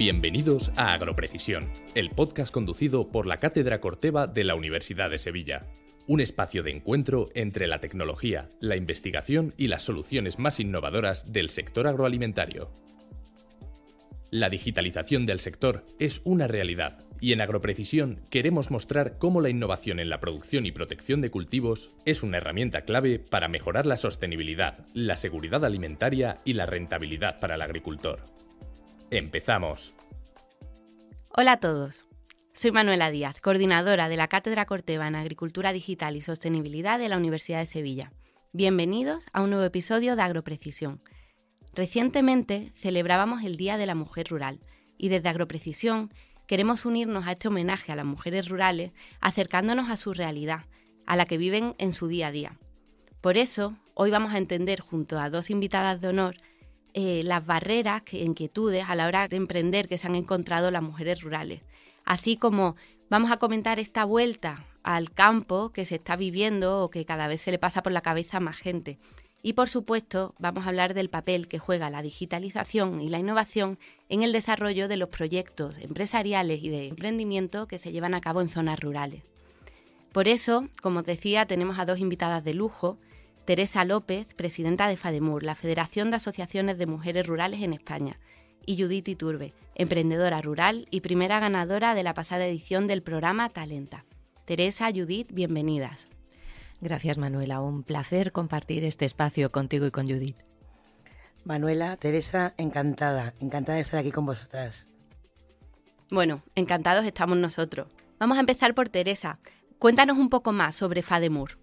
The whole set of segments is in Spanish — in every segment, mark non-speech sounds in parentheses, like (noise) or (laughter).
Bienvenidos a Agroprecisión, el podcast conducido por la Cátedra Corteva de la Universidad de Sevilla. Un espacio de encuentro entre la tecnología, la investigación y las soluciones más innovadoras del sector agroalimentario. La digitalización del sector es una realidad y en Agroprecisión queremos mostrar cómo la innovación en la producción y protección de cultivos es una herramienta clave para mejorar la sostenibilidad, la seguridad alimentaria y la rentabilidad para el agricultor. Empezamos. Hola a todos. Soy Manuela Díaz, coordinadora de la Cátedra Corteva en Agricultura Digital y Sostenibilidad de la Universidad de Sevilla. Bienvenidos a un nuevo episodio de Agroprecisión. Recientemente celebrábamos el Día de la Mujer Rural y desde Agroprecisión queremos unirnos a este homenaje a las mujeres rurales acercándonos a su realidad, a la que viven en su día a día. Por eso, hoy vamos a entender junto a dos invitadas de honor eh, las barreras e inquietudes a la hora de emprender que se han encontrado las mujeres rurales. Así como vamos a comentar esta vuelta al campo que se está viviendo o que cada vez se le pasa por la cabeza a más gente. Y por supuesto, vamos a hablar del papel que juega la digitalización y la innovación en el desarrollo de los proyectos empresariales y de emprendimiento que se llevan a cabo en zonas rurales. Por eso, como os decía, tenemos a dos invitadas de lujo Teresa López, presidenta de FADEMUR, la Federación de Asociaciones de Mujeres Rurales en España, y Judith Iturbe, emprendedora rural y primera ganadora de la pasada edición del programa Talenta. Teresa, Judith, bienvenidas. Gracias Manuela, un placer compartir este espacio contigo y con Judith. Manuela, Teresa, encantada, encantada de estar aquí con vosotras. Bueno, encantados estamos nosotros. Vamos a empezar por Teresa. Cuéntanos un poco más sobre FADEMUR.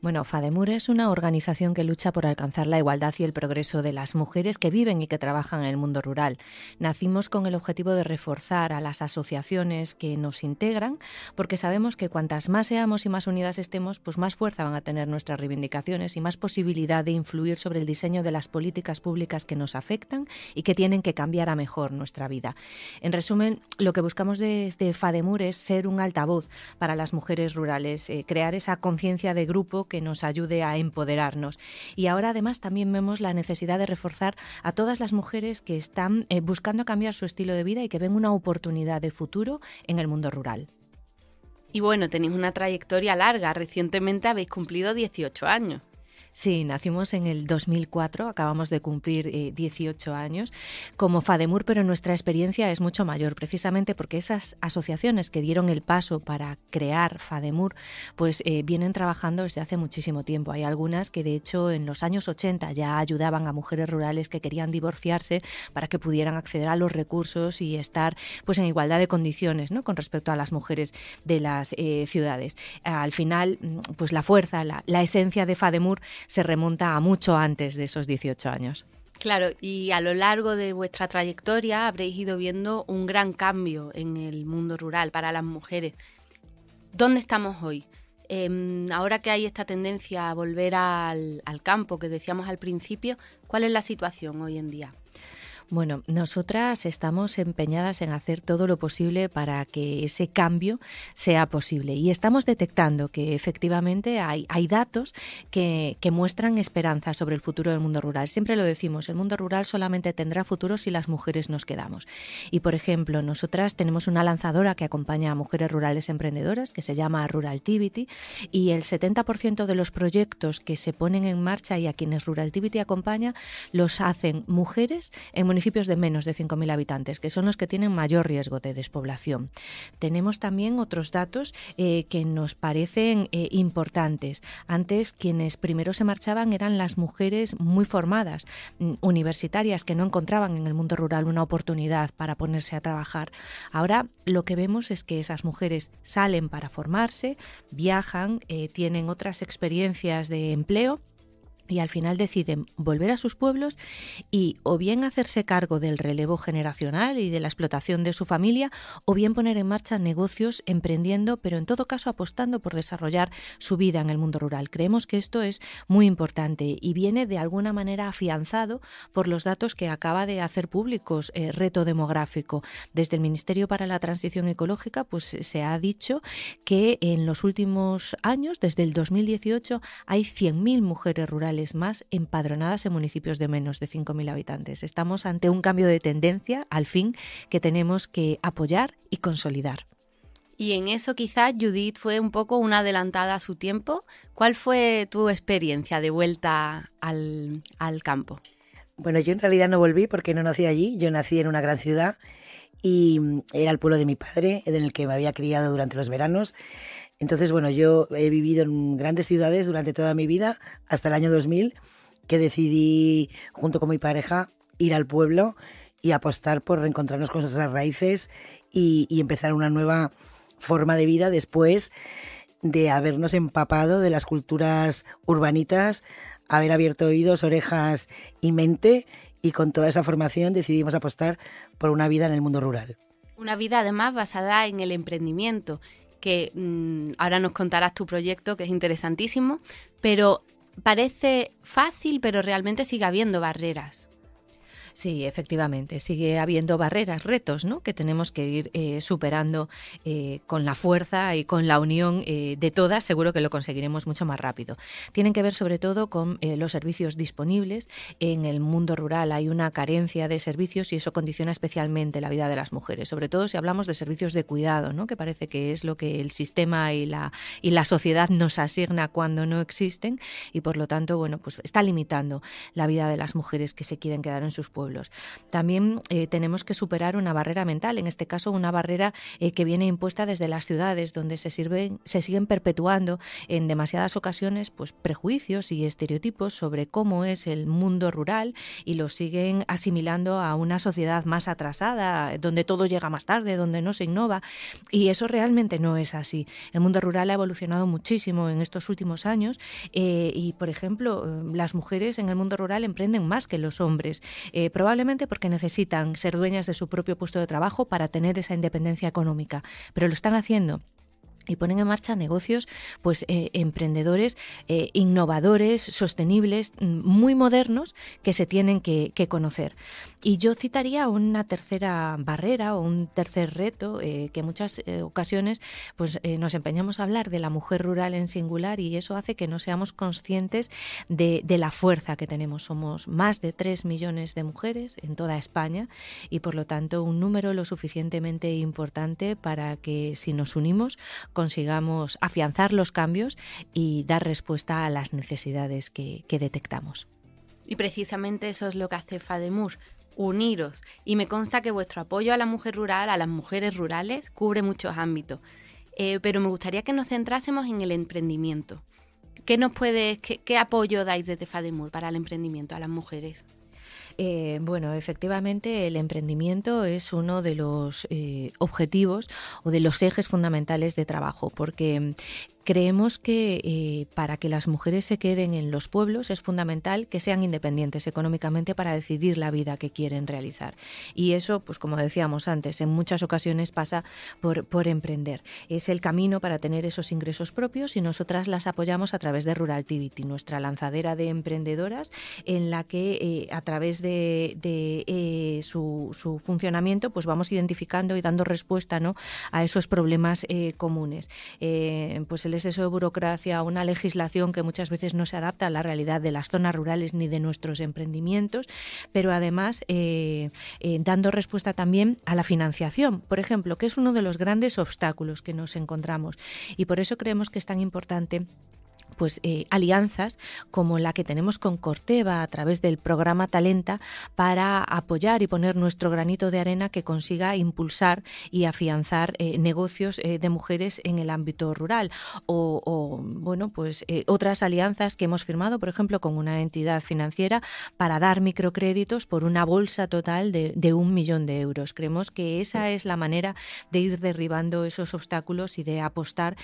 Bueno, FADEMUR es una organización que lucha por alcanzar la igualdad y el progreso de las mujeres que viven y que trabajan en el mundo rural. Nacimos con el objetivo de reforzar a las asociaciones que nos integran, porque sabemos que cuantas más seamos y más unidas estemos, pues más fuerza van a tener nuestras reivindicaciones y más posibilidad de influir sobre el diseño de las políticas públicas que nos afectan y que tienen que cambiar a mejor nuestra vida. En resumen, lo que buscamos desde FADEMUR es ser un altavoz para las mujeres rurales, eh, crear esa conciencia de grupo que nos ayude a empoderarnos. Y ahora además también vemos la necesidad de reforzar a todas las mujeres que están eh, buscando cambiar su estilo de vida y que ven una oportunidad de futuro en el mundo rural. Y bueno, tenéis una trayectoria larga. Recientemente habéis cumplido 18 años. Sí, nacimos en el 2004, acabamos de cumplir 18 eh, años como FADEMUR, pero nuestra experiencia es mucho mayor, precisamente porque esas asociaciones que dieron el paso para crear FADEMUR, pues eh, vienen trabajando desde hace muchísimo tiempo. Hay algunas que de hecho en los años 80 ya ayudaban a mujeres rurales que querían divorciarse para que pudieran acceder a los recursos y estar pues en igualdad de condiciones ¿no? con respecto a las mujeres de las eh, ciudades. Al final, mm, pues la fuerza, la, la esencia de FADEMUR se remonta a mucho antes de esos 18 años. Claro, y a lo largo de vuestra trayectoria habréis ido viendo un gran cambio en el mundo rural para las mujeres. ¿Dónde estamos hoy? Em, ahora que hay esta tendencia a volver al campo que decíamos al principio, ¿cuál es la situación hoy en día? Bueno, nosotras estamos empeñadas en hacer todo lo posible para que ese cambio sea posible y estamos detectando que efectivamente hay, hay datos que, muestran esperanza sobre el futuro del mundo rural. Siempre lo decimos, el mundo rural solamente tendrá futuro si las mujeres nos quedamos. Y por ejemplo, nosotras tenemos una lanzadora que acompaña a mujeres rurales emprendedoras que se llama Ruraltivity y el 70% de los proyectos que se ponen en marcha y a quienes Ruraltivity acompaña los hacen mujeres en municipios de menos de 5.000 habitantes, que son los que tienen mayor riesgo de despoblación. Tenemos también otros datos eh, que nos parecen eh, importantes. Antes, quienes primero se marchaban eran las mujeres muy formadas, mm, universitarias, que no encontraban en el mundo rural una oportunidad para ponerse a trabajar. Ahora lo que vemos es que esas mujeres salen para formarse, viajan, eh, tienen otras experiencias de empleo y al final deciden volver a sus pueblos y o bien hacerse cargo del relevo generacional y de la explotación de su familia o bien poner en marcha negocios emprendiendo, pero en todo caso apostando por desarrollar su vida en el mundo rural. Creemos que esto es muy importante y viene de alguna manera afianzado por los datos que acaba de hacer públicos el eh, Reto Demográfico. Desde el Ministerio para la Transición Ecológica pues se ha dicho que en los últimos años, desde el 2018, hay 100.000 mujeres rurales más empadronadas en municipios de menos de 5.000 habitantes. Estamos ante un cambio de tendencia, al fin, que tenemos que apoyar y consolidar. Y en eso quizá Judith fue un poco una adelantada a su tiempo. ¿Cuál fue tu experiencia de vuelta al, al campo? Bueno, yo en realidad no volví porque no nací allí. Yo nací en una gran ciudad y era el pueblo de mi padre, en el que me había criado durante los veranos. Entonces, bueno, yo he vivido en grandes ciudades durante toda mi vida, hasta el año 2000, que decidí, junto con mi pareja, ir al pueblo y apostar por reencontrarnos con nuestras raíces y, empezar una nueva forma de vida después de habernos empapado de las culturas urbanitas, haber abierto oídos, orejas y mente, y con toda esa formación decidimos apostar por una vida en el mundo rural. Una vida además basada en el emprendimiento que mm, ahora nos contarás tu proyecto, que es interesantísimo, pero parece fácil, pero realmente sigue habiendo barreras. Sí, efectivamente, sigue habiendo barreras, retos, ¿no? Que tenemos que ir eh, superando eh, con la fuerza y con la unión eh, de todas, seguro que lo conseguiremos mucho más rápido. Tienen que ver sobre todo con los servicios disponibles. En el mundo rural hay una carencia de servicios y eso condiciona especialmente la vida de las mujeres, sobre todo si hablamos de servicios de cuidado, ¿no? Que parece que es lo que el sistema y la, y la sociedad nos asigna cuando no existen y por lo tanto, bueno, pues está limitando la vida de las mujeres que se quieren quedar en sus pueblos también eh, tenemos que superar una barrera mental, en este caso una barrera eh, que viene impuesta desde las ciudades, donde se, sirven, se siguen perpetuando en demasiadas ocasiones pues, prejuicios y estereotipos sobre cómo es el mundo rural y lo siguen asimilando a una sociedad más atrasada, donde todo llega más tarde, donde no se innova. Y eso realmente no es así. El mundo rural ha evolucionado muchísimo en estos últimos años eh, y, por ejemplo, las mujeres en el mundo rural emprenden más que los hombres probablemente porque necesitan ser dueñas de su propio puesto de trabajo para tener esa independencia económica, pero lo están haciendo y ponen en marcha negocios pues eh, emprendedores eh, innovadores sostenibles mm, muy modernos que se tienen que, conocer y yo citaría una tercera barrera o un tercer reto eh, que en muchas ocasiones pues nos empeñamos a hablar de la mujer rural en singular y eso hace que no seamos conscientes de, la fuerza que tenemos somos más de 3 millones de mujeres en toda España y por lo tanto un número lo suficientemente importante para que si nos unimos consigamos afianzar los cambios y dar respuesta a las necesidades que, detectamos. Y precisamente eso es lo que hace FADEMUR, uniros. Y me consta que vuestro apoyo a la mujer rural, a las mujeres rurales, cubre muchos ámbitos. Eh, pero me gustaría que nos centrásemos en el emprendimiento. ¿Qué puede, qué apoyo dais desde FADEMUR para el emprendimiento a las mujeres? Eh, bueno, efectivamente el emprendimiento es uno de los eh, objetivos o de los ejes fundamentales de trabajo, porque Creemos que eh, para que las mujeres se queden en los pueblos es fundamental que sean independientes económicamente para decidir la vida que quieren realizar. Y eso, pues como decíamos antes, en muchas ocasiones pasa por, emprender. Es el camino para tener esos ingresos propios y nosotras las apoyamos a través de Rural nuestra lanzadera de emprendedoras, en la que eh, a través de, eh, su, su, funcionamiento pues vamos identificando y dando respuesta ¿no? a esos problemas comunes. pues el exceso de burocracia, una legislación que muchas veces no se adapta a la realidad de las zonas rurales ni de nuestros emprendimientos, pero además eh, eh, dando respuesta también a la financiación, por ejemplo, que es uno de los grandes obstáculos que nos encontramos. Y por eso creemos que es tan importante pues eh, alianzas como la que tenemos con Corteva a través del programa Talenta para apoyar y poner nuestro granito de arena que consiga impulsar y afianzar eh, negocios eh, de mujeres en el ámbito rural o, bueno pues otras alianzas que hemos firmado por ejemplo con una entidad financiera para dar microcréditos por una bolsa total de, de un millón de euros creemos que esa es la manera de ir derribando esos obstáculos y de apostar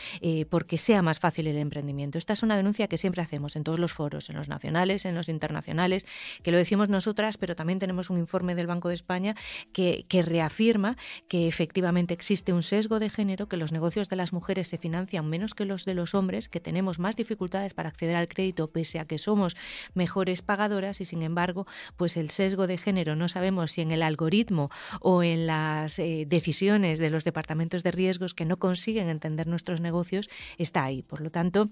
porque sea más fácil el emprendimiento estas son una denuncia que siempre hacemos en todos los foros, en los nacionales, en los internacionales, que lo decimos nosotras, pero también tenemos un informe del Banco de España que, que reafirma que efectivamente existe un sesgo de género, que los negocios de las mujeres se financian menos que los de los hombres, que tenemos más dificultades para acceder al crédito pese a que somos mejores pagadoras y sin embargo, pues el sesgo de género no sabemos si en el algoritmo o en las eh, decisiones de los departamentos de riesgos que no consiguen entender nuestros negocios está ahí. Por lo tanto,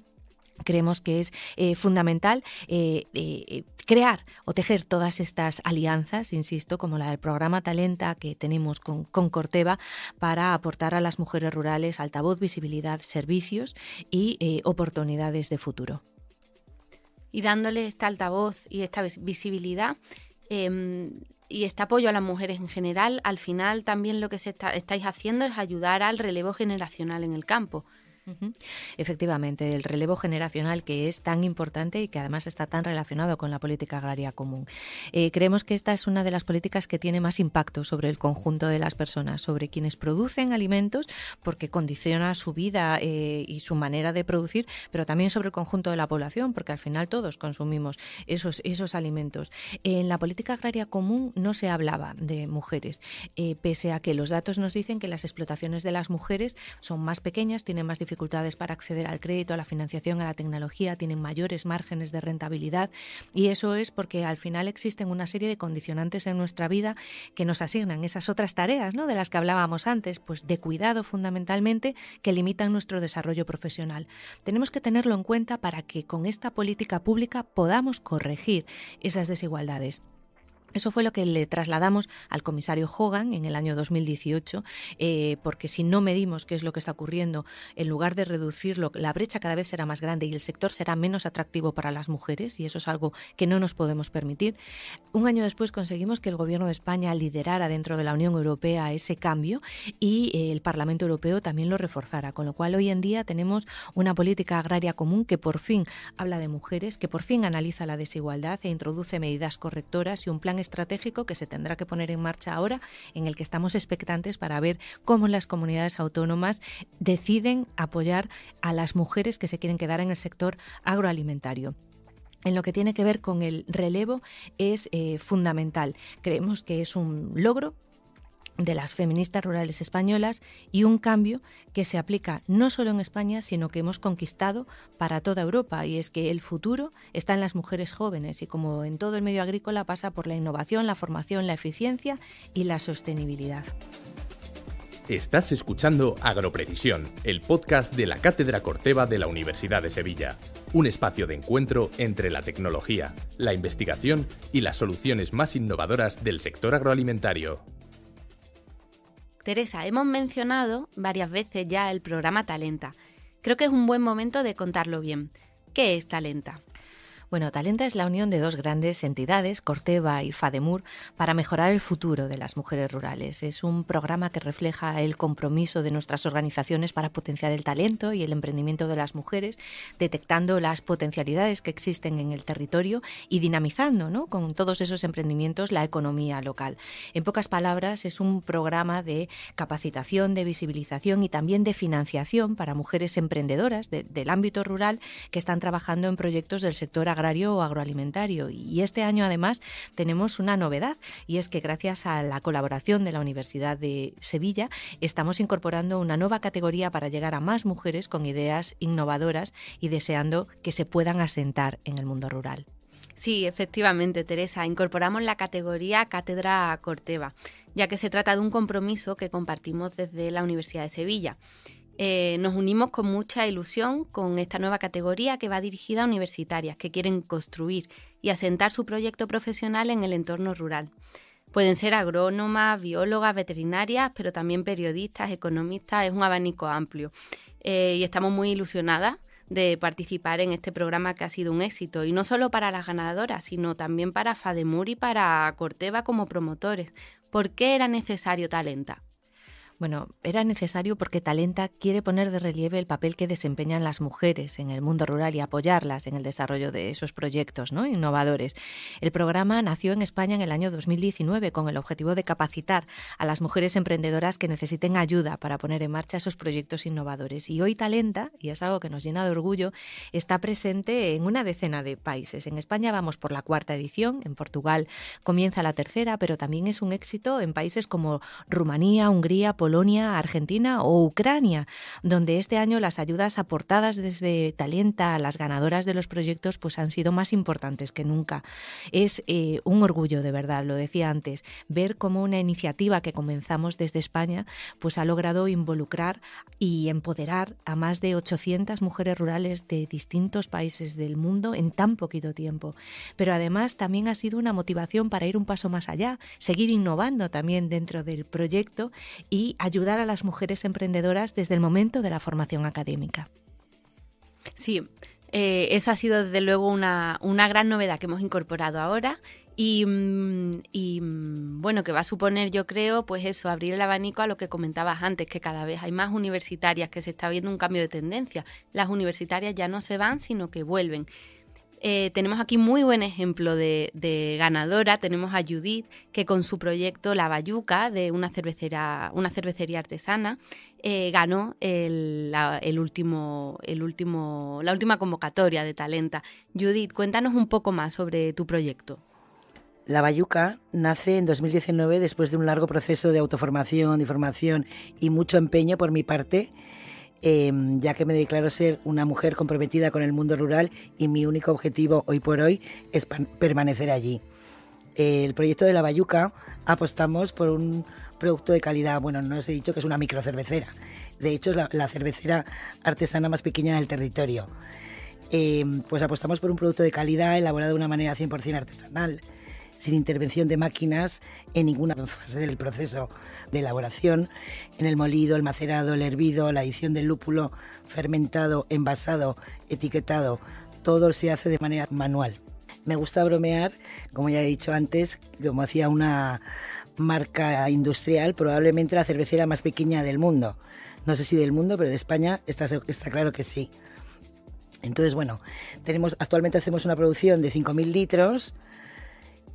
creemos que es eh, fundamental eh, eh, crear o tejer todas estas alianzas, insisto, como la del programa Talenta que tenemos con, Corteva, para aportar a las mujeres rurales altavoz, visibilidad, servicios y oportunidades de futuro. Y dándole esta altavoz y esta visibilidad, em, y este apoyo a las mujeres en general, al final también lo que se estáis haciendo es ayudar al relevo generacional en el campo. Efectivamente, el relevo generacional que es tan importante y que además está tan relacionado con la política agraria común. Eh, creemos que esta es una de las políticas que tiene más impacto sobre el conjunto de las personas, sobre quienes producen alimentos, porque condiciona su vida eh, y su manera de producir, pero también sobre el conjunto de la población, porque al final todos consumimos esos, esos alimentos. En la política agraria común no se hablaba de mujeres, eh, pese a que los datos nos dicen que las explotaciones de las mujeres son más pequeñas, tienen más dificultades dificultades para acceder al crédito, a la financiación, a la tecnología, tienen mayores márgenes de rentabilidad y eso es porque al final existen una serie de condicionantes en nuestra vida que nos asignan esas otras tareas, De las que hablábamos antes, pues de cuidado fundamentalmente que limitan nuestro desarrollo profesional. Tenemos que tenerlo en cuenta para que con esta política pública podamos corregir esas desigualdades. Eso fue lo que le trasladamos al comisario Hogan en el año 2018, eh, porque si no medimos qué es lo que está ocurriendo, en lugar de reducirlo, la brecha cada vez será más grande y el sector será menos atractivo para las mujeres, y eso es algo que no nos podemos permitir. Un año después conseguimos que el Gobierno de España liderara dentro de la Unión Europea ese cambio y eh, el Parlamento Europeo también lo reforzara, con lo cual hoy en día tenemos una política agraria común que por fin habla de mujeres, que por fin analiza la desigualdad e introduce medidas correctoras y un plan estratégico que se tendrá que poner en marcha ahora, en el que estamos expectantes para ver cómo las comunidades autónomas deciden apoyar a las mujeres que se quieren quedar en el sector agroalimentario en lo que tiene que ver con el relevo es eh, fundamental. Creemos que es un logro de las feministas rurales españolas y un cambio que se aplica no solo en España, sino que hemos conquistado para toda Europa, y es que el futuro está en las mujeres jóvenes y como en todo el medio agrícola pasa por la innovación, la formación, la eficiencia y la sostenibilidad. Estás escuchando Agroprecisión, el podcast de la Cátedra Corteva de la Universidad de Sevilla, un espacio de encuentro entre la tecnología, la investigación y las soluciones más innovadoras del sector agroalimentario. Teresa, hemos mencionado varias veces ya el programa Talenta. Creo que es un buen momento de contarlo bien. ¿Qué es Talenta? Bueno, Talenta es la unión de dos grandes entidades, Corteva y FADEMUR, para mejorar el futuro de las mujeres rurales. Es un programa que refleja el compromiso de nuestras organizaciones para potenciar el talento y el emprendimiento de las mujeres, detectando las potencialidades que existen en el territorio y dinamizando con todos esos emprendimientos la economía local. En pocas palabras, es un programa de capacitación, de visibilización y también de financiación para mujeres emprendedoras del ámbito rural que están trabajando en proyectos del sector agrario o agroalimentario. Y este año además tenemos una novedad y es que gracias a la colaboración de la Universidad de Sevilla estamos incorporando una nueva categoría para llegar a más mujeres con ideas innovadoras y deseando que se puedan asentar en el mundo rural. Sí, efectivamente, Teresa. Incorporamos la categoría Cátedra Corteva, ya que se trata de un compromiso que compartimos desde la Universidad de Sevilla. Eh, nos unimos con mucha ilusión con esta nueva categoría que va dirigida a universitarias que quieren construir y asentar su proyecto profesional en el entorno rural. Pueden ser agrónomas, biólogas, veterinarias, pero también periodistas, economistas, es un abanico amplio. Eh, y estamos muy ilusionadas de participar en este programa que ha sido un éxito, y no solo para las ganadoras, sino también para FADEMUR y para Corteva como promotores. ¿Por qué era necesario Talenta? Bueno, era necesario porque Talenta quiere poner de relieve el papel que desempeñan las mujeres en el mundo rural y apoyarlas en el desarrollo de esos proyectos ¿no? innovadores. El programa nació en España en el año 2019 con el objetivo de capacitar a las mujeres emprendedoras que necesiten ayuda para poner en marcha esos proyectos innovadores. Y hoy Talenta, y es algo que nos llena de orgullo, está presente en una decena de países. En España vamos por la cuarta edición, en Portugal comienza la tercera, pero también es un éxito en países como Rumanía, Hungría, Polonia, Polonia, Argentina o Ucrania, donde este año las ayudas aportadas desde Talenta a las ganadoras de los proyectos pues han sido más importantes que nunca. Es eh, un orgullo de verdad, lo decía antes, ver cómo una iniciativa que comenzamos desde España pues ha logrado involucrar y empoderar a más de 800 mujeres rurales de distintos países del mundo en tan poquito tiempo. Pero además también ha sido una motivación para ir un paso más allá, seguir innovando también dentro del proyecto y ayudar a las mujeres emprendedoras desde el momento de la formación académica. Sí, eh, eso ha sido desde luego una, gran novedad que hemos incorporado ahora y, mm, y, mm, bueno, que va a suponer yo creo pues eso, abrir el abanico a lo que comentabas antes, que cada vez hay más universitarias, que se está viendo un cambio de tendencia. Las universitarias ya no se van, sino que vuelven. Eh, tenemos aquí muy buen ejemplo de, ganadora. Tenemos a Judith, que con su proyecto La Bayuca, de una, una cervecería artesana, eh, ganó el, último, último, la última convocatoria de Talenta. Judith, cuéntanos un poco más sobre tu proyecto. La Bayuca nace en 2019 después de un largo proceso de autoformación, de formación y mucho empeño por mi parte Em, ya que me declaro ser una mujer comprometida con el mundo rural y mi único objetivo hoy por hoy es permanecer allí. El proyecto de la Bayuca apostamos por un producto de calidad. Bueno, no os he dicho que es una microcervecera. De hecho, es la, cervecera artesana más pequeña del territorio. Em, pues apostamos por un producto de calidad elaborado de una manera 100% artesanal, sin intervención de máquinas en ninguna fase del proceso de elaboración, en el molido, el macerado, el hervido, la adición del lúpulo fermentado, envasado, etiquetado, todo se hace de manera manual. Me gusta bromear, como ya he dicho antes, como hacía una marca industrial, probablemente la cervecera más pequeña del mundo. No sé si del mundo, pero de España está, claro que sí. Entonces, bueno, tenemos, actualmente hacemos una producción de 5.000 litros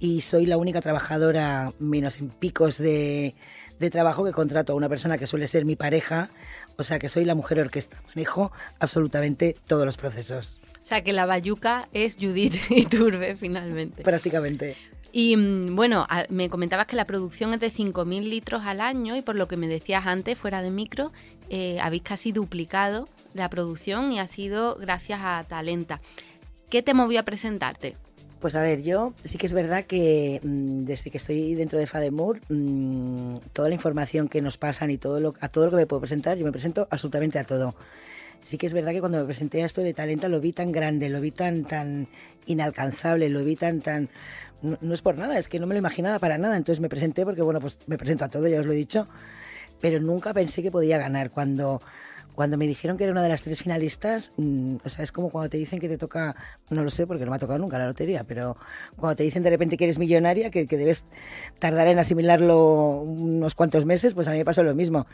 y soy la única trabajadora, menos en picos de, trabajo, que contrato a una persona que suele ser mi pareja, o sea que soy la mujer orquesta, manejo absolutamente todos los procesos. O sea que la bayuca es Judith Iturbe (laughs) finalmente. Prácticamente. Y mm, bueno, me comentabas que la producción es de 5.000 litros al año y por lo que me decías antes, fuera de micro, eh, habéis casi duplicado la producción y ha sido gracias a Talenta. ¿Qué te movió a presentarte? Pues a ver, yo sí que es verdad que mm, desde que estoy dentro de Fademur, mm, toda la información que nos pasan y todo lo, a todo lo que me puedo presentar, yo me presento absolutamente a todo. Sí que es verdad que cuando me presenté a esto de Talenta lo vi tan grande, lo vi tan, tan inalcanzable, lo vi tan, tan... No, no es por nada, es que no me lo imaginaba para nada. Entonces me presenté porque, bueno, pues me presento a todo, ya os lo he dicho, pero nunca pensé que podía ganar. Cuando cuando me dijeron que era una de las tres finalistas, mm, o sea, es como cuando te dicen que te toca, no lo sé porque no me ha tocado nunca la lotería, pero cuando te dicen de repente que eres millonaria, que, debes tardar en asimilarlo unos cuantos meses, pues a mí me pasó lo mismo.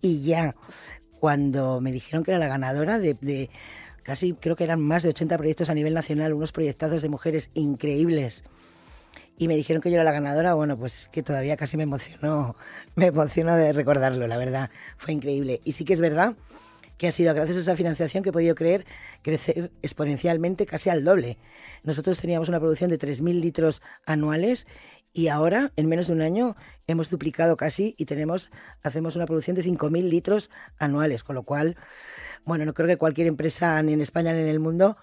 Y ya, cuando me dijeron que era la ganadora de, casi creo que eran más de 80 proyectos a nivel nacional, unos proyectados de mujeres increíbles. Y me dijeron que yo era la ganadora, bueno, pues es que todavía casi me emocionó, (laughs) me emocionó de recordarlo, la verdad, fue increíble. Y sí que es verdad que ha sido gracias a esa financiación que he podido creer, crecer exponencialmente casi al doble. Nosotros teníamos una producción de 3.000 litros anuales y ahora, en menos de un año, hemos duplicado casi y tenemos, hacemos una producción de 5.000 litros anuales, con lo cual, bueno, no creo que cualquier empresa ni en España ni en el mundo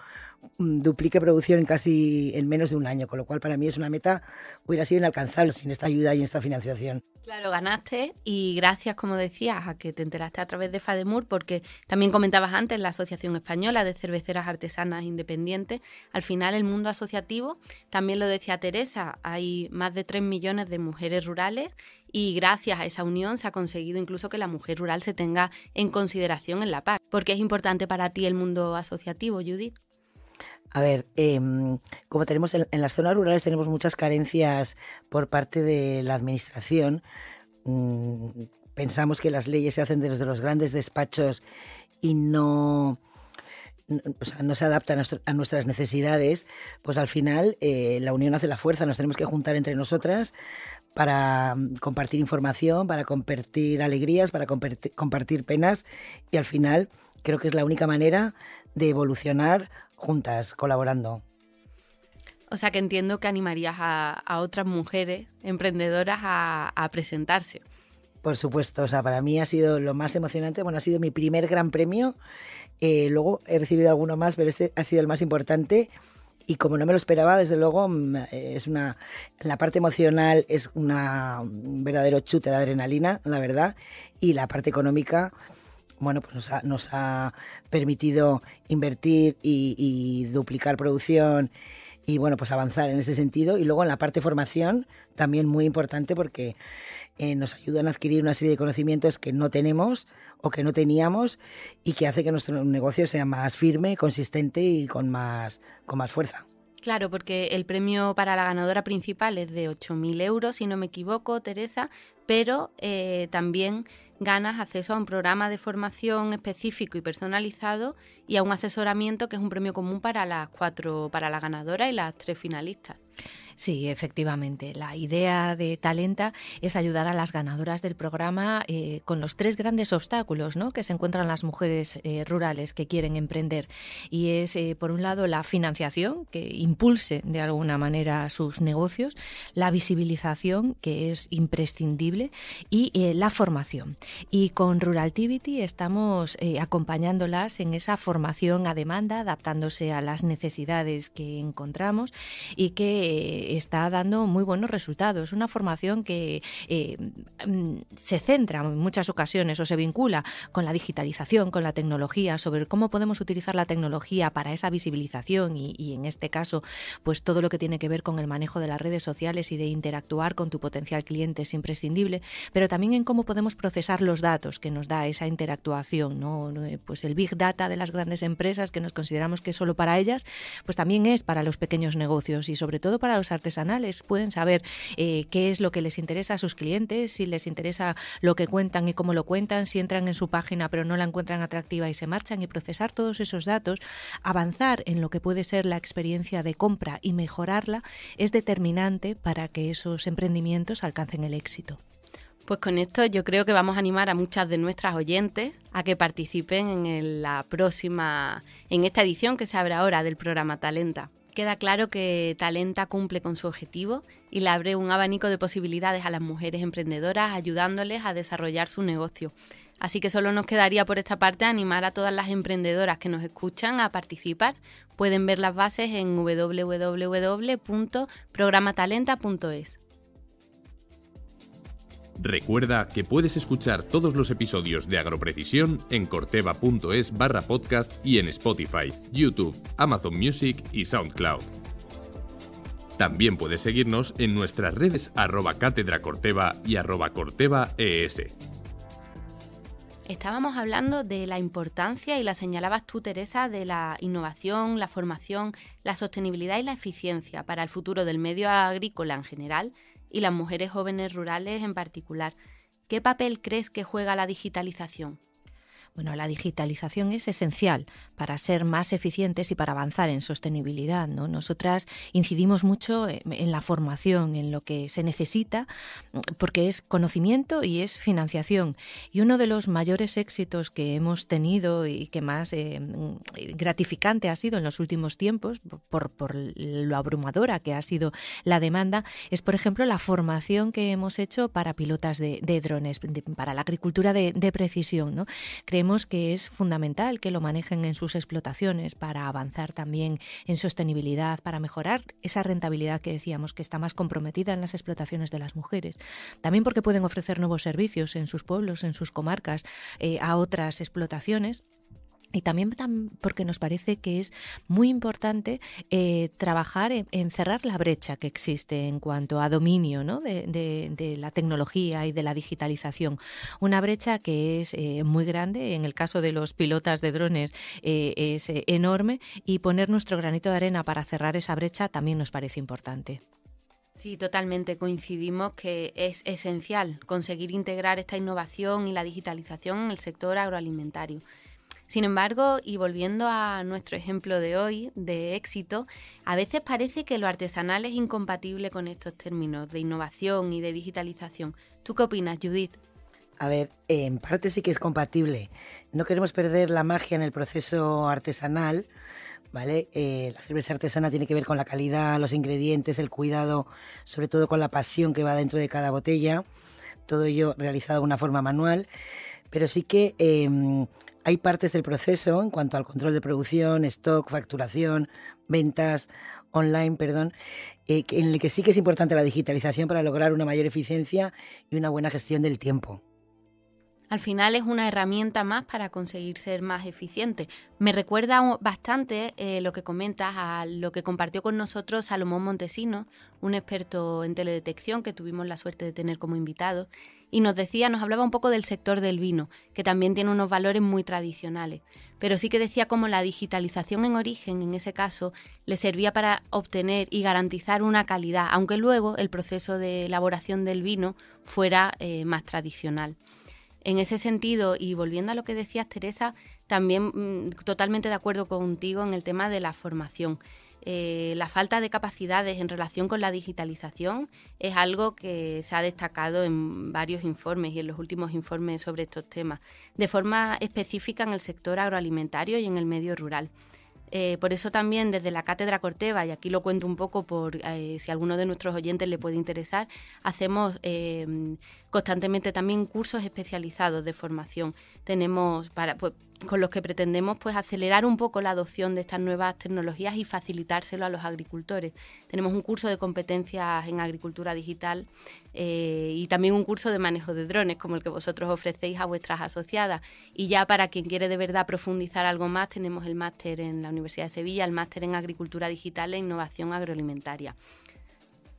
Mm, duplique producción en casi en menos de un año, con lo cual para mí es una meta hubiera sido inalcanzable sin esta ayuda y esta financiación. Claro, ganaste y gracias, como decías, a que te enteraste a través de FADEMUR, porque también comentabas antes la Asociación Española de Cerveceras Artesanas Independientes. Al final, el mundo asociativo, también lo decía Teresa, hay más de 3 millones de mujeres rurales y gracias a esa unión se ha conseguido incluso que la mujer rural se tenga en consideración en la PAC. ¿Por qué es importante para ti el mundo asociativo, Judith? A ver, em, como tenemos en, las zonas rurales tenemos muchas carencias por parte de la administración. Mm, pensamos que las leyes se hacen desde los grandes despachos y no, se adaptan a, nuestras necesidades, pues al final eh, la unión hace la fuerza, nos tenemos que juntar entre nosotras para mm, compartir información, para compartir alegrías, para compartir penas y al final creo que es la única manera de evolucionar juntas, colaborando. O sea que entiendo que animarías a, otras mujeres emprendedoras a, presentarse. Por supuesto, o sea, para mí ha sido lo más emocionante. Bueno, ha sido mi primer gran premio. Eh, luego he recibido alguno más, pero este ha sido el más importante. Y como no me lo esperaba, desde luego, mm, eh, es una, la parte emocional es una, un verdadero chute de adrenalina, la verdad. Y la parte económica, bueno, pues nos ha permitido invertir y, duplicar producción y bueno, pues avanzar en ese sentido. Y luego en la parte formación, también muy importante porque eh, nos ayuda a adquirir una serie de conocimientos que no tenemos o que no teníamos y que hace que nuestro negocio sea más firme, consistente y con más, con más fuerza. Claro, porque el premio para la ganadora principal es de 8.000 euros, si no me equivoco, Teresa, pero eh, también ganas acceso a un programa de formación específico y personalizado y a un asesoramiento que es un premio común para las cuatro, para la ganadora y las tres finalistas. Sí, efectivamente. La idea de Talenta es ayudar a las ganadoras del programa eh, con los tres grandes obstáculos que se encuentran las mujeres eh, rurales que quieren emprender. Y es, eh, por un lado, la financiación, que impulse de alguna manera sus negocios, la visibilización, que es imprescindible, y la formación. Y con Ruraltivity estamos eh, acompañándolas en esa formación a demanda, adaptándose a las necesidades que encontramos y que eh, está dando muy buenos resultados. Una formación que eh, mm, se centra en muchas ocasiones o se vincula con la digitalización, con la tecnología, sobre cómo podemos utilizar la tecnología para esa visibilización y, y en este caso, pues todo lo que tiene que ver con el manejo de las redes sociales y de interactuar con tu potencial cliente es imprescindible, pero también en cómo podemos procesar los datos que nos da esa interactuación, eh, Pues el big data de las grandes empresas que nos consideramos que es solo para ellas, pues también es para los pequeños negocios y sobre todo para los artesanales. Pueden saber eh, qué es lo que les interesa a sus clientes, si les interesa lo que cuentan y cómo lo cuentan, si entran en su página pero no la encuentran atractiva y se marchan y procesar todos esos datos, avanzar en lo que puede ser la experiencia de compra y mejorarla es determinante para que esos emprendimientos alcancen el éxito. Pues con esto yo creo que vamos a animar a muchas de nuestras oyentes a que participen en la próxima, en esta edición que se abre ahora del programa Talenta. Queda claro que Talenta cumple con su objetivo y le abre un abanico de posibilidades a las mujeres emprendedoras ayudándoles a desarrollar su negocio. Así que solo nos quedaría por esta parte animar a todas las emprendedoras que nos escuchan a participar. Pueden ver las bases en www.programatalenta.es. Recuerda que puedes escuchar todos los episodios de Agroprecisión en corteva.es barra podcast y en Spotify, YouTube, Amazon Music y SoundCloud. También puedes seguirnos en nuestras redes arroba cátedra corteva y arroba e Estábamos hablando de la importancia, y la señalabas tú, Teresa, de la innovación, la formación, la sostenibilidad y la eficiencia para el futuro del medio agrícola en general y las mujeres jóvenes rurales en particular. ¿Qué papel crees que juega la digitalización? Bueno, la digitalización es esencial para ser más eficientes y para avanzar en sostenibilidad. ¿no? Nosotras incidimos mucho eh, en la formación, en lo que se necesita, mm, porque es conocimiento y es financiación. Y uno de los mayores éxitos que hemos tenido y que más eh, mm, gratificante ha sido en los últimos tiempos, por, lo abrumadora que ha sido la demanda, es, por ejemplo, la formación que hemos hecho para pilotas de, drones, para la agricultura de, precisión. ¿no? que es fundamental que lo manejen en sus explotaciones para avanzar también en sostenibilidad, para mejorar esa rentabilidad que decíamos que está más comprometida en las explotaciones de las mujeres. También porque pueden ofrecer nuevos servicios en sus pueblos, en sus comarcas, eh, a otras explotaciones y también porque nos parece que es muy importante eh, trabajar en, cerrar la brecha que existe en cuanto a dominio de, la tecnología y de la digitalización. Una brecha que es eh, muy grande, en el caso de los pilotas de drones eh, es enorme, y poner nuestro granito de arena para cerrar esa brecha también nos parece importante. Sí, totalmente coincidimos que es esencial conseguir integrar esta innovación y la digitalización en el sector agroalimentario. Sin embargo, y volviendo a nuestro ejemplo de hoy, de éxito, a veces parece que lo artesanal es incompatible con estos términos de innovación y de digitalización. ¿Tú qué opinas, Judith? A ver, en parte sí que es compatible. No queremos perder la magia en el proceso artesanal, ¿vale? Eh, la cerveza artesana tiene que ver con la calidad, los ingredientes, el cuidado, sobre todo con la pasión que va dentro de cada botella. Todo ello realizado de una forma manual. Pero sí que em, hay partes del proceso en cuanto al control de producción, stock, facturación, ventas online, perdón, eh, en el que sí que es importante la digitalización para lograr una mayor eficiencia y una buena gestión del tiempo. Al final es una herramienta más para conseguir ser más eficiente. Me recuerda bastante eh, lo que comentas a lo que compartió con nosotros Salomón Montesino, un experto en teledetección que tuvimos la suerte de tener como invitado, y nos decía, nos hablaba un poco del sector del vino, que también tiene unos valores muy tradicionales, pero sí que decía cómo la digitalización en origen, en ese caso, le servía para obtener y garantizar una calidad, aunque luego el proceso de elaboración del vino fuera eh, más tradicional. En ese sentido, y volviendo a lo que decías, Teresa, también mm, totalmente de acuerdo contigo en el tema de la formación. Eh, la falta de capacidades en relación con la digitalización es algo que se ha destacado en varios informes y en los últimos informes sobre estos temas, de forma específica en el sector agroalimentario y en el medio rural. Eh, por eso también desde la Cátedra Corteva, y aquí lo cuento un poco por eh, si a alguno de nuestros oyentes le puede interesar, hacemos constantemente también cursos especializados de formación. Tenemos para, pues, con los que pretendemos pues acelerar un poco la adopción de estas nuevas tecnologías y facilitárselo a los agricultores. Tenemos un curso de competencias en agricultura digital eh, y también un curso de manejo de drones como el que vosotros ofrecéis a vuestras asociadas. Y ya para quien quiere de verdad profundizar algo más, tenemos el máster en la Universidad de Sevilla, el máster en agricultura digital e innovación agroalimentaria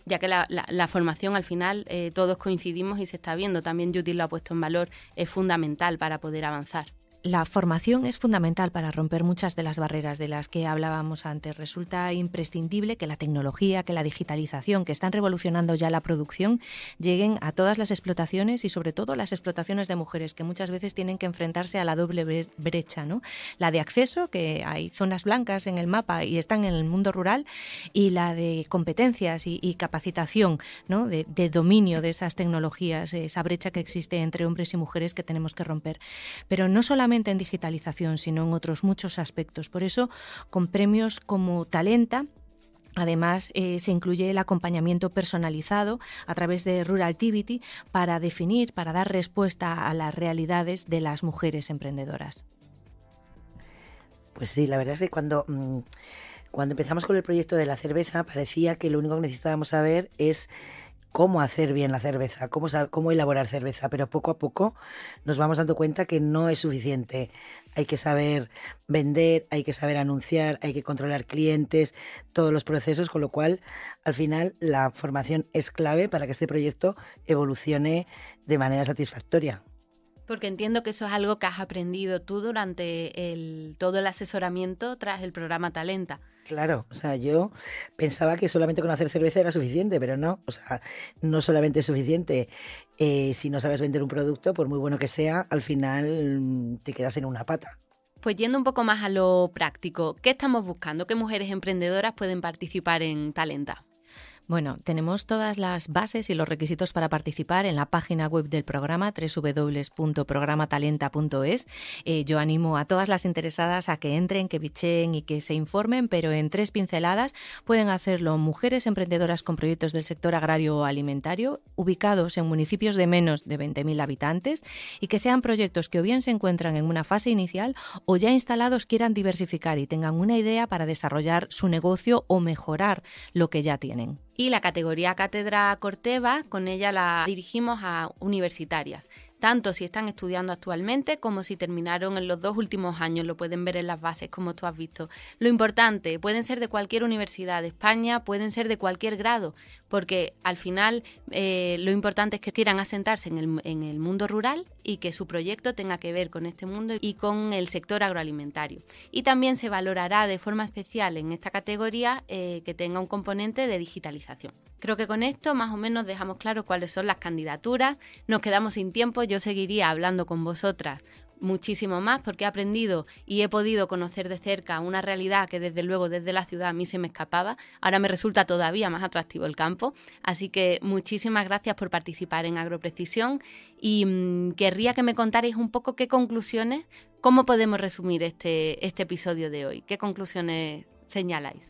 ya que la, formación al final eh, todos coincidimos y se está viendo, también Judith lo ha puesto en valor, es fundamental para poder avanzar la formación es fundamental para romper muchas de las barreras de las que hablábamos antes. Resulta imprescindible que la tecnología, que la digitalización, que están revolucionando ya la producción, lleguen a todas las explotaciones y sobre todo las explotaciones de mujeres que muchas veces tienen que enfrentarse a la doble brecha, ¿no? La de acceso, que hay zonas blancas en el mapa y están en el mundo rural, y la de competencias y, capacitación, ¿no? de dominio de esas tecnologías, esa brecha que existe entre hombres y mujeres que tenemos que romper. Pero no solamente en digitalización, sino en otros muchos aspectos. Por eso, con premios como Talenta, Además, eh, se incluye el acompañamiento personalizado a través de rural Ruraltivity para definir, para dar respuesta a las realidades de las mujeres emprendedoras. Pues sí, la verdad es que cuando, mm, cuando empezamos con el proyecto de la cerveza parecía que lo único que necesitábamos saber es cómo hacer bien la cerveza, cómo, cómo elaborar cerveza, pero poco a poco nos vamos dando cuenta que no es suficiente. Hay que saber vender, hay que saber anunciar, hay que controlar clientes, todos los procesos, con lo cual al final la formación es clave para que este proyecto evolucione de manera satisfactoria. Porque entiendo que eso es algo que has aprendido tú durante todo el asesoramiento tras el programa Talenta. Claro, o sea, yo pensaba que solamente conocer hacer cerveza era suficiente, pero no, o sea, no solamente es suficiente. Eh, si no sabes vender un producto, por muy bueno que sea, al final te quedas en una pata. Pues yendo un poco más a lo práctico, ¿qué estamos buscando? ¿Qué mujeres emprendedoras pueden participar en Talenta? Bueno, tenemos todas las bases y los requisitos para participar en la página web del programa www.programatalenta.es. Eh, yo animo a todas las interesadas a que entren, que bicheen y que se informen, pero en tres pinceladas pueden hacerlo mujeres emprendedoras con proyectos del sector agrario o alimentario, ubicados en municipios de menos de 20.000 habitantes y que sean proyectos que o bien se encuentran en una fase inicial o ya instalados quieran diversificar y tengan una idea para desarrollar su negocio o mejorar lo que ya tienen y la categoría Cátedra Corteva, con ella la dirigimos a universitarias tanto si están estudiando actualmente como si terminaron en los dos últimos años, lo pueden ver en las bases como tú has visto. Lo importante, pueden ser de cualquier universidad de España, pueden ser de cualquier grado, porque al final eh, lo importante es que quieran asentarse en el, mundo rural y que su proyecto tenga que ver con este mundo y con el sector agroalimentario. Y también se valorará de forma especial en esta categoría eh, que tenga un componente de digitalización. Creo que con esto más o menos dejamos claro cuáles son las candidaturas. Nos quedamos sin tiempo, yo seguiría hablando con vosotras muchísimo más porque he aprendido y he podido conocer de cerca una realidad que desde luego desde la ciudad a mí se me escapaba. Ahora me resulta todavía más atractivo el campo. Así que muchísimas gracias por participar en Agroprecisión y mm, querría que me contarais un poco qué conclusiones, cómo podemos resumir este, este episodio de hoy, qué conclusiones señaláis.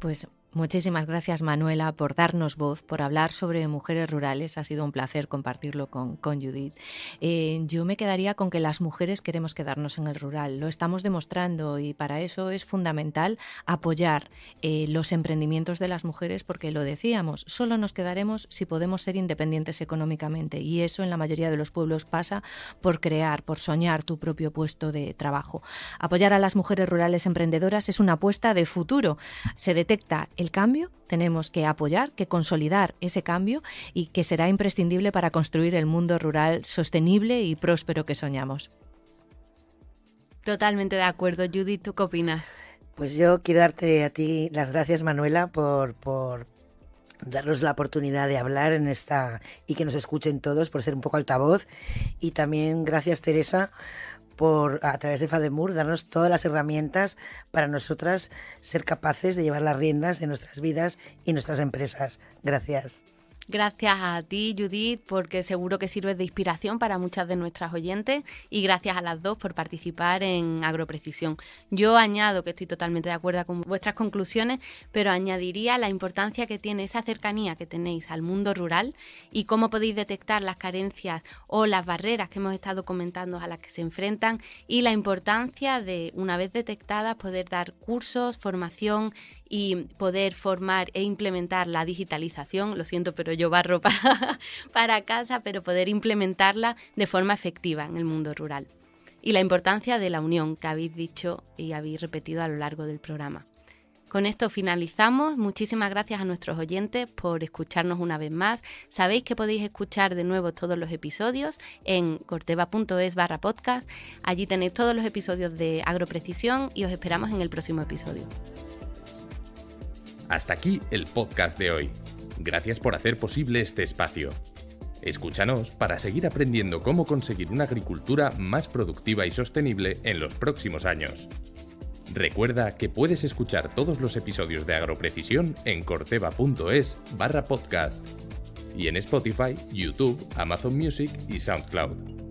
Pues Muchísimas gracias Manuela por darnos voz, por hablar sobre mujeres rurales. Ha sido un placer compartirlo con, Judith. Eh, yo me quedaría con que las mujeres queremos quedarnos en el rural. Lo estamos demostrando y para eso es fundamental apoyar eh, los emprendimientos de las mujeres porque lo decíamos, solo nos quedaremos si podemos ser independientes económicamente y eso en la mayoría de los pueblos pasa por crear, por soñar tu propio puesto de trabajo. Apoyar a las mujeres rurales emprendedoras es una apuesta de futuro. Se detecta el cambio, tenemos que apoyar, que consolidar ese cambio y que será imprescindible para construir el mundo rural sostenible y próspero que soñamos. Totalmente de acuerdo. Judith, ¿tú qué opinas? Pues yo quiero darte a ti las gracias, Manuela, por, por darnos la oportunidad de hablar en esta y que nos escuchen todos por ser un poco altavoz. Y también gracias, Teresa, a través de FADEMUR, darnos todas las herramientas para nosotras ser capaces de llevar las riendas de nuestras vidas y nuestras empresas. Gracias. Gracias a ti, Judith, porque seguro que sirves de inspiración para muchas de nuestras oyentes y gracias a las dos por participar en Agroprecisión. Yo añado que estoy totalmente de acuerdo con vuestras conclusiones, pero añadiría la importancia que tiene esa cercanía que tenéis al mundo rural y cómo podéis detectar las carencias o las barreras que hemos estado comentando a las que se enfrentan y la importancia de, una vez detectadas, poder dar cursos, formación y poder formar e implementar la digitalización, lo siento, pero yo barro (laughs) para, casa, pero poder implementarla de forma efectiva en el mundo rural. Y la importancia de la unión que habéis dicho y habéis repetido a lo largo del programa. Con esto finalizamos. Muchísimas gracias a nuestros oyentes por escucharnos una vez más. Sabéis que podéis escuchar de nuevo todos los episodios en corteva.es barra podcast. Allí tenéis todos los episodios de Agroprecisión y os esperamos en el próximo episodio. Hasta aquí el podcast de hoy. Gracias por hacer posible este espacio. Escúchanos para seguir aprendiendo cómo conseguir una agricultura más productiva y sostenible en los próximos años. Recuerda que puedes escuchar todos los episodios de Agroprecisión en corteva.es barra podcast y en Spotify, YouTube, Amazon Music y SoundCloud.